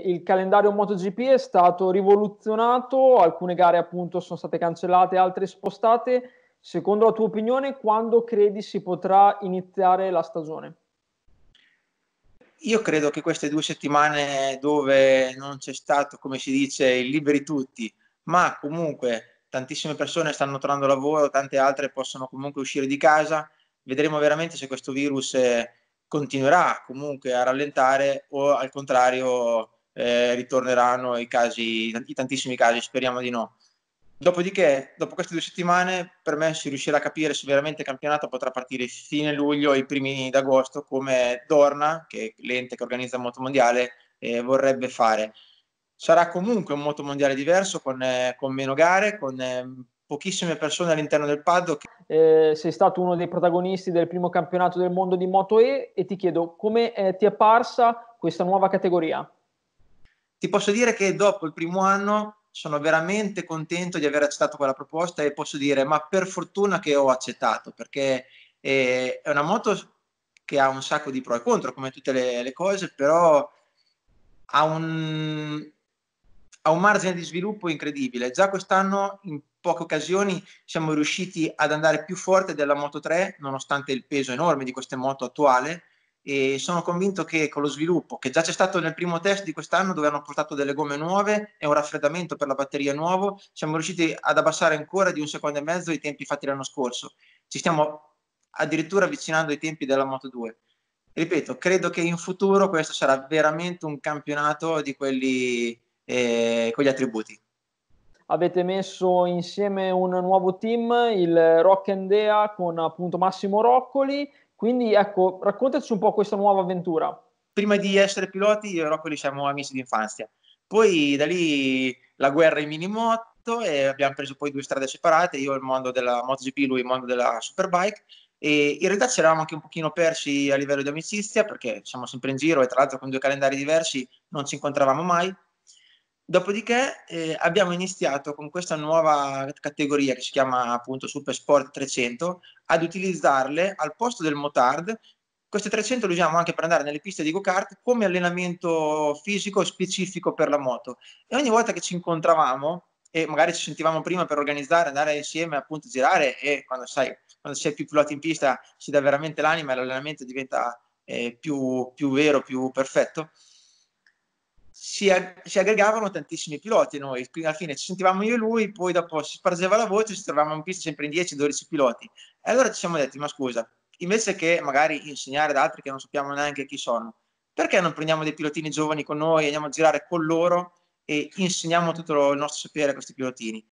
Il calendario MotoGP è stato rivoluzionato, alcune gare appunto sono state cancellate, altre spostate. Secondo la tua opinione, quando credi si potrà iniziare la stagione? Io credo che queste due settimane dove non c'è stato, come si dice, il liberi tutti, ma comunque tantissime persone stanno trovando lavoro, tante altre possono comunque uscire di casa, vedremo veramente se questo virus continuerà comunque a rallentare o al contrario eh, ritorneranno i, casi, i tantissimi casi, speriamo di no. Dopodiché, dopo queste due settimane, per me si riuscirà a capire se veramente il campionato potrà partire fine luglio e i primi d'agosto, come Dorna, che è l'ente che organizza il moto mondiale, eh, vorrebbe fare. Sarà comunque un moto mondiale diverso, con, eh, con meno gare, con eh, pochissime persone all'interno del paddock. Eh, sei stato uno dei protagonisti del primo campionato del mondo di Moto E e ti chiedo come eh, ti è apparsa questa nuova categoria? ti posso dire che dopo il primo anno sono veramente contento di aver accettato quella proposta e posso dire ma per fortuna che ho accettato perché eh, è una moto che ha un sacco di pro e contro come tutte le, le cose però ha un, ha un margine di sviluppo incredibile già quest'anno in poche occasioni siamo riusciti ad andare più forte della Moto 3 nonostante il peso enorme di queste moto attuale e sono convinto che con lo sviluppo che già c'è stato nel primo test di quest'anno dove hanno portato delle gomme nuove e un raffreddamento per la batteria nuovo, siamo riusciti ad abbassare ancora di un secondo e mezzo i tempi fatti l'anno scorso. Ci stiamo addirittura avvicinando ai tempi della Moto 2. Ripeto, credo che in futuro questo sarà veramente un campionato di quelli eh, con gli attributi avete messo insieme un nuovo team, il Rock and Dea con appunto Massimo Roccoli quindi ecco, raccontaci un po' questa nuova avventura. Prima di essere piloti io e Rocco siamo amici d'infanzia, poi da lì la guerra in minimoto e abbiamo preso poi due strade separate, io il mondo della MotoGP, lui il mondo della Superbike e in realtà ci eravamo anche un pochino persi a livello di amicizia perché siamo sempre in giro e tra l'altro con due calendari diversi non ci incontravamo mai Dopodiché eh, abbiamo iniziato con questa nuova categoria che si chiama appunto Super Sport 300 ad utilizzarle al posto del motard. Queste 300 le usiamo anche per andare nelle piste di go-kart come allenamento fisico specifico per la moto. E ogni volta che ci incontravamo e magari ci sentivamo prima per organizzare, andare insieme appunto girare e quando sai, quando si più piloti in pista si dà veramente l'anima e l'allenamento diventa eh, più, più vero, più perfetto si, ag- si, aggregavano tantissimi piloti noi, quindi alla fine ci sentivamo io e lui, poi dopo si spargeva la voce, ci trovavamo in pista sempre in 10-12 piloti. E allora ci siamo detti, ma scusa, invece che magari insegnare ad altri che non sappiamo neanche chi sono, perché non prendiamo dei pilotini giovani con noi, andiamo a girare con loro e insegniamo tutto il nostro sapere a questi pilotini?